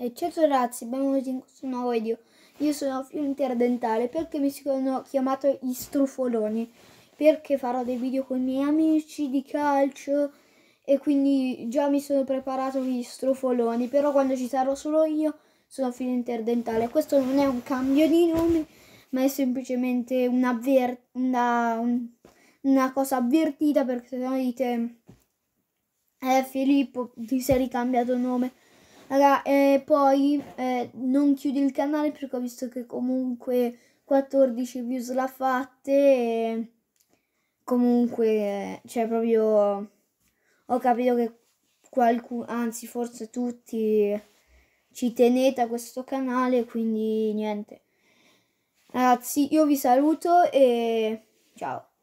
E certo ragazzi, benvenuti in questo nuovo video. Io sono Fio Interdentale, perché mi sono chiamato gli strufoloni? Perché farò dei video con i miei amici di calcio e quindi già mi sono preparato gli strufoloni, però quando ci sarò solo io sono Fio Interdentale. Questo non è un cambio di nome, ma è semplicemente una, una, un una cosa avvertita perché se no dite... Eh Filippo, ti sei ricambiato nome Raga, e eh, poi eh, non chiudi il canale perché ho visto che comunque 14 views l'ha fatte e comunque, eh, cioè proprio ho capito che qualcuno, anzi forse tutti ci tenete a questo canale, quindi niente. Ragazzi, io vi saluto e ciao.